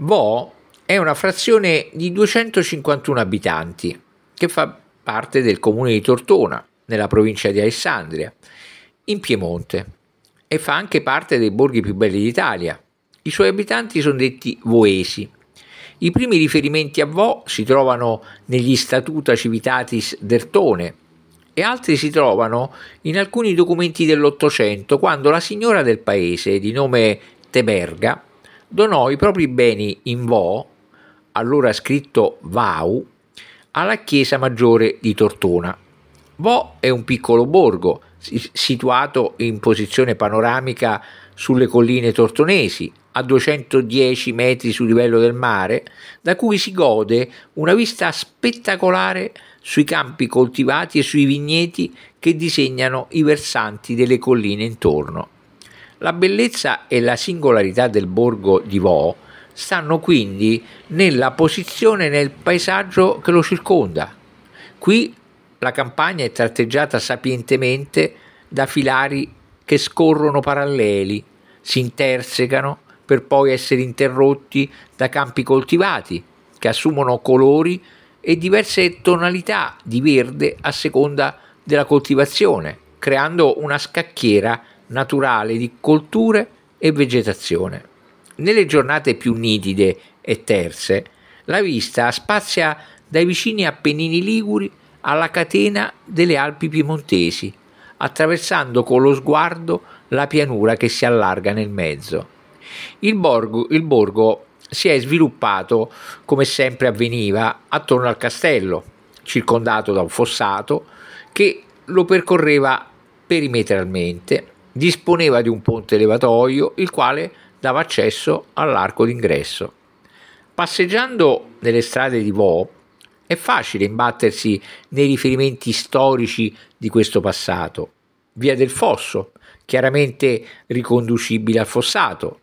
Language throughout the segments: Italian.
Vo è una frazione di 251 abitanti che fa parte del comune di Tortona, nella provincia di Alessandria, in Piemonte, e fa anche parte dei borghi più belli d'Italia. I suoi abitanti sono detti Voesi. I primi riferimenti a Vo si trovano negli Statuta Civitatis d'Ertone e altri si trovano in alcuni documenti dell'Ottocento, quando la signora del paese, di nome Teberga, donò i propri beni in Vo, allora scritto Vau, alla chiesa maggiore di Tortona. Vo è un piccolo borgo situato in posizione panoramica sulle colline tortonesi, a 210 metri sul livello del mare, da cui si gode una vista spettacolare sui campi coltivati e sui vigneti che disegnano i versanti delle colline intorno. La bellezza e la singolarità del borgo di Vaux stanno quindi nella posizione nel paesaggio che lo circonda. Qui la campagna è tratteggiata sapientemente da filari che scorrono paralleli, si intersecano per poi essere interrotti da campi coltivati che assumono colori e diverse tonalità di verde a seconda della coltivazione, creando una scacchiera naturale di colture e vegetazione. Nelle giornate più nitide e terze, la vista spazia dai vicini Appennini Liguri alla catena delle Alpi Piemontesi, attraversando con lo sguardo la pianura che si allarga nel mezzo. Il borgo, il borgo si è sviluppato, come sempre avveniva, attorno al castello, circondato da un fossato che lo percorreva perimetralmente Disponeva di un ponte elevatoio il quale dava accesso all'arco d'ingresso. Passeggiando nelle strade di Vaux è facile imbattersi nei riferimenti storici di questo passato. Via del Fosso, chiaramente riconducibile al fossato.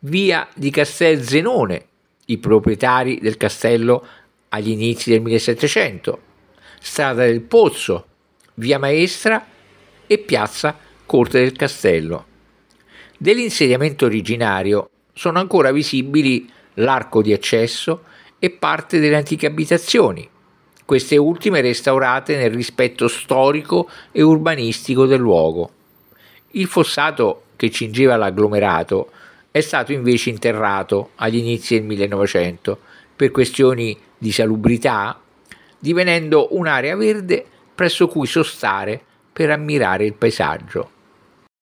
Via di Castel Zenone, i proprietari del castello agli inizi del 1700. Strada del Pozzo, Via Maestra e Piazza corte del castello. Dell'insediamento originario sono ancora visibili l'arco di accesso e parte delle antiche abitazioni, queste ultime restaurate nel rispetto storico e urbanistico del luogo. Il fossato che cingeva l'agglomerato è stato invece interrato agli inizi del 1900 per questioni di salubrità, divenendo un'area verde presso cui sostare per ammirare il paesaggio.